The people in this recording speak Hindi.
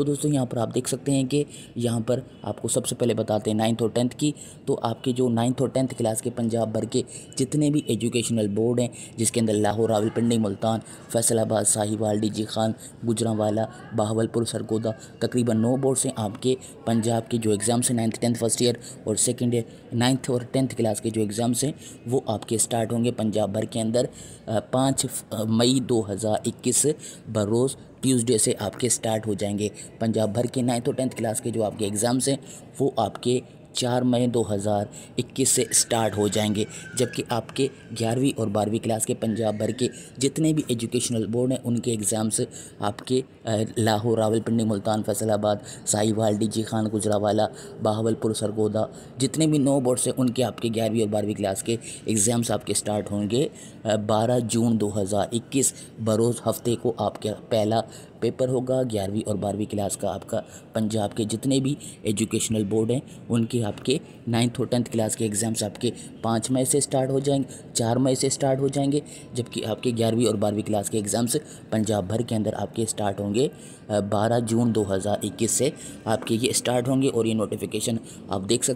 तो दोस्तों यहाँ पर आप देख सकते हैं कि यहाँ पर आपको सबसे पहले बताते हैं नाइन्थ और टेंथ की तो आपके जो नाइन्थ और टेंथ क्लास के पंजाब भर के जितने भी एजुकेशनल बोर्ड हैं जिसके अंदर लाहौर रावलपिंडी मुल्तान फैसलाबाद साहिवाल डी जी खान गुजरावाला बहावलपुर सरगोदा तकरीबन नौ बोर्ड से आपके पंजाब के जो एग्ज़ाम्स हैं नाइन्थ टेंथ फर्स्ट ईयर और सेकेंड ईयर नाइन्थ और टेंथ क्लास के जो एग्ज़ाम्स हैं वो आपके स्टार्ट होंगे पंजाब भर के अंदर पाँच मई दो हज़ार इक्कीस बरोज़ ट्यूसडे से आपके स्टार्ट हो जाएंगे पंजाब भर के नाइन्थ और टेंथ क्लास के जो आपके एग्ज़ाम्स हैं वो आपके चार मई 2021 से स्टार्ट हो जाएंगे जबकि आपके ग्यारहवीं और बारहवीं क्लास के पंजाब भर के जितने भी एजुकेशनल बोर्ड हैं उनके एग्ज़ाम्स आपके लाहौर रावलपिंडी मुल्तान फैसलाबाद साहिवाल डीजी खान गुजरावाला बहावलपुर सरगोदा जितने भी नौ बोर्ड्स हैं उनके आपके ग्यारहवीं और बारहवीं क्लास के एग्ज़ाम्स आपके स्टार्ट होंगे बारह जून दो बरोज़ हफ्ते को आपका पहला पेपर होगा ग्यारहवीं और बारहवीं क्लास का आपका पंजाब के जितने भी एजुकेशनल बोर्ड हैं उनके आपके नाइन्थ और टेंथ क्लास के एग्ज़ाम्स आपके पाँच मई से स्टार्ट हो जाएंगे चार मई से स्टार्ट हो जाएंगे जबकि आपके ग्यारहवीं और बारहवीं क्लास के एग्ज़ाम्स पंजाब भर के अंदर आपके स्टार्ट होंगे बारह जून दो से आपके ये स्टार्ट होंगे और ये नोटिफिकेशन आप देख सकते